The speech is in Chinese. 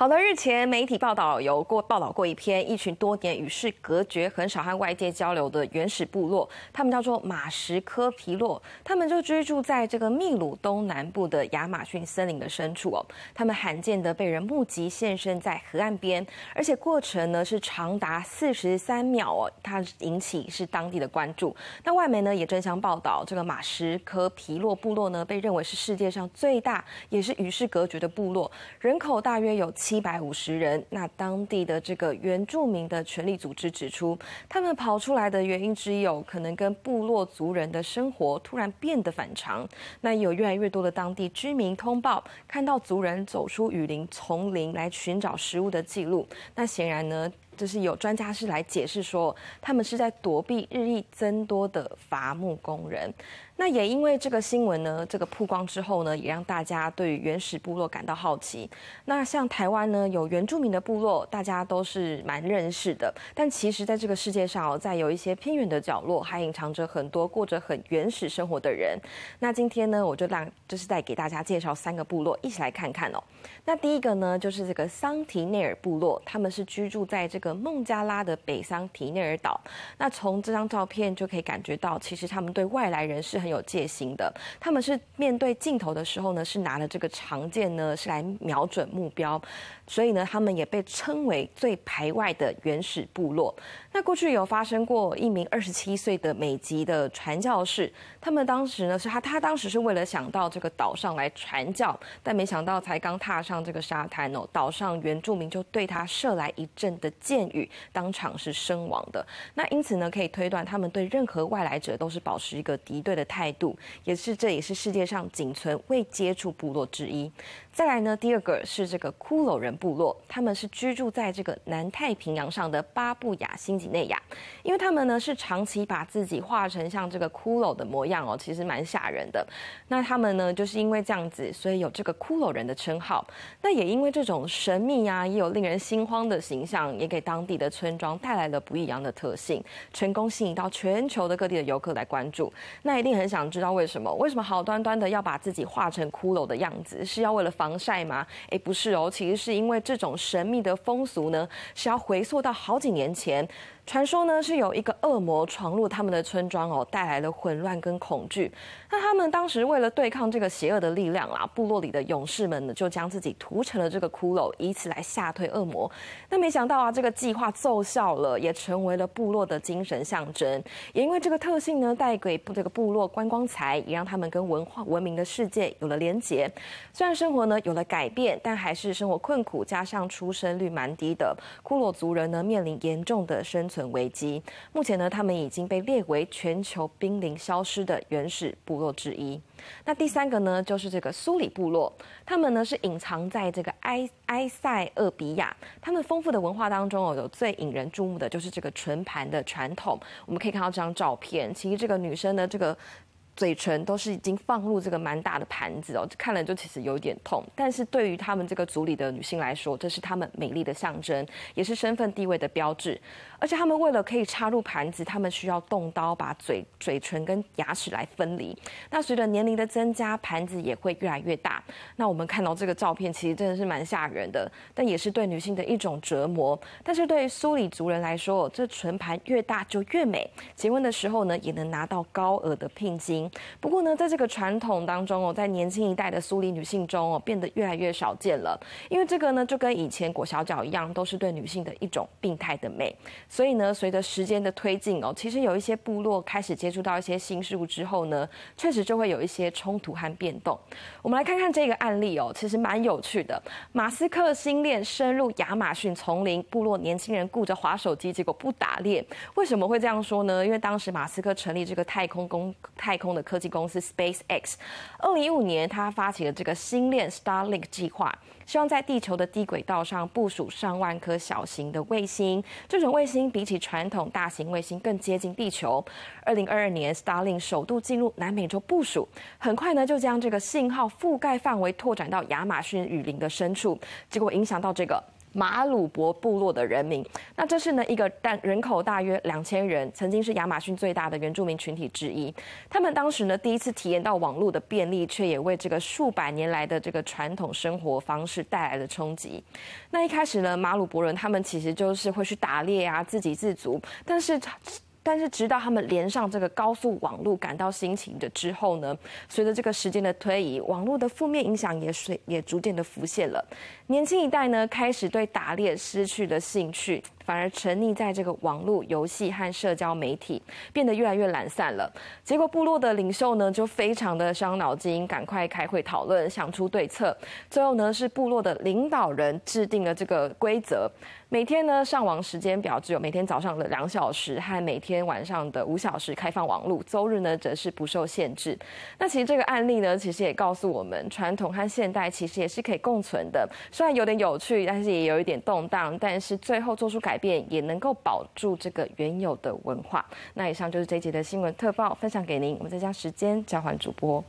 好的，日前媒体报道有过报道过一篇，一群多年与世隔绝、很少和外界交流的原始部落，他们叫做马什科皮洛，他们就居住在这个秘鲁东南部的亚马逊森林的深处哦。他们罕见的被人目击现身在河岸边，而且过程呢是长达四十三秒哦，它引起是当地的关注。那外媒呢也争相报道，这个马什科皮洛部落呢被认为是世界上最大也是与世隔绝的部落，人口大约有七。七百五十人。那当地的这个原住民的权力组织指出，他们跑出来的原因只有可能跟部落族人的生活突然变得反常。那有越来越多的当地居民通报，看到族人走出雨林丛林来寻找食物的记录。那显然呢？就是有专家是来解释说，他们是在躲避日益增多的伐木工人。那也因为这个新闻呢，这个曝光之后呢，也让大家对原始部落感到好奇。那像台湾呢，有原住民的部落，大家都是蛮认识的。但其实，在这个世界上，在有一些偏远的角落，还隐藏着很多过着很原始生活的人。那今天呢，我就让就是在给大家介绍三个部落，一起来看看哦。那第一个呢，就是这个桑提内尔部落，他们是居住在这个。孟加拉的北桑提内尔岛，那从这张照片就可以感觉到，其实他们对外来人是很有戒心的。他们是面对镜头的时候呢，是拿了这个长剑呢，是来瞄准目标，所以呢，他们也被称为最排外的原始部落。那过去有发生过一名二十七岁的美籍的传教士，他们当时呢是他，他当时是为了想到这个岛上来传教，但没想到才刚踏上这个沙滩哦，岛上原住民就对他射来一阵的箭。剑雨当场是身亡的。那因此呢，可以推断他们对任何外来者都是保持一个敌对的态度，也是这也是世界上仅存未接触部落之一。再来呢，第二个是这个骷髅人部落，他们是居住在这个南太平洋上的巴布亚新几内亚，因为他们呢是长期把自己画成像这个骷髅的模样哦，其实蛮吓人的。那他们呢就是因为这样子，所以有这个骷髅人的称号。那也因为这种神秘啊，也有令人心慌的形象，也给当地的村庄带来了不一样的特性，成功吸引到全球的各地的游客来关注。那一定很想知道为什么？为什么好端端的要把自己画成骷髅的样子？是要为了防晒吗？哎，不是哦，其实是因为这种神秘的风俗呢，是要回溯到好几年前。传说呢是有一个恶魔闯入他们的村庄哦，带来了混乱跟恐惧。那他们当时为了对抗这个邪恶的力量啦，部落里的勇士们呢就将自己涂成了这个骷髅，以此来吓退恶魔。那没想到啊，这个计划奏效了，也成为了部落的精神象征。也因为这个特性呢，带给这个部落观光财，也让他们跟文化文明的世界有了连结。虽然生活呢有了改变，但还是生活困苦，加上出生率蛮低的，骷髅族人呢面临严重的生。存危机，目前呢，他们已经被列为全球濒临消失的原始部落之一。那第三个呢，就是这个苏里部落，他们呢是隐藏在这个埃埃塞俄比亚，他们丰富的文化当中哦，有最引人注目的就是这个唇盘的传统。我们可以看到这张照片，其实这个女生的这个。嘴唇都是已经放入这个蛮大的盘子哦，看了就其实有点痛。但是对于他们这个族里的女性来说，这是她们美丽的象征，也是身份地位的标志。而且他们为了可以插入盘子，他们需要动刀把嘴、嘴唇跟牙齿来分离。那随着年龄的增加，盘子也会越来越大。那我们看到这个照片，其实真的是蛮吓人的，但也是对女性的一种折磨。但是对于苏里族人来说，这唇盘越大就越美，结婚的时候呢，也能拿到高额的聘金。不过呢，在这个传统当中哦，在年轻一代的苏里女性中哦，变得越来越少见了。因为这个呢，就跟以前裹小脚一样，都是对女性的一种病态的美。所以呢，随着时间的推进哦，其实有一些部落开始接触到一些新事物之后呢，确实就会有一些冲突和变动。我们来看看这个案例哦，其实蛮有趣的。马斯克新恋深入亚马逊丛林，部落年轻人顾着划手机，结果不打猎。为什么会这样说呢？因为当时马斯克成立这个太空公太空。的科技公司 SpaceX，二零一五年，他发起了这个星链 Starlink 计划，希望在地球的低轨道上部署上万颗小型的卫星。这种卫星比起传统大型卫星更接近地球。二零二二年，Starlink 首度进入南美洲部署，很快呢就将这个信号覆盖范围拓展到亚马逊雨林的深处，结果影响到这个。马鲁博部落的人民，那这是呢一个但人口大约两千人，曾经是亚马逊最大的原住民群体之一。他们当时呢第一次体验到网络的便利，却也为这个数百年来的这个传统生活方式带来了冲击。那一开始呢，马鲁伯人他们其实就是会去打猎啊，自给自足，但是他。但是，直到他们连上这个高速网络，感到心情的之后呢？随着这个时间的推移，网络的负面影响也随也逐渐的浮现了。年轻一代呢，开始对打猎失去了兴趣。反而沉溺在这个网络游戏和社交媒体，变得越来越懒散了。结果部落的领袖呢，就非常的伤脑筋，赶快开会讨论，想出对策。最后呢，是部落的领导人制定了这个规则：每天呢上网时间表只有每天早上的两小时和每天晚上的五小时开放网络，周日呢则是不受限制。那其实这个案例呢，其实也告诉我们，传统和现代其实也是可以共存的。虽然有点有趣，但是也有一点动荡，但是最后做出改。也能够保住这个原有的文化。那以上就是这一节的新闻特报，分享给您。我们再将时间交还主播。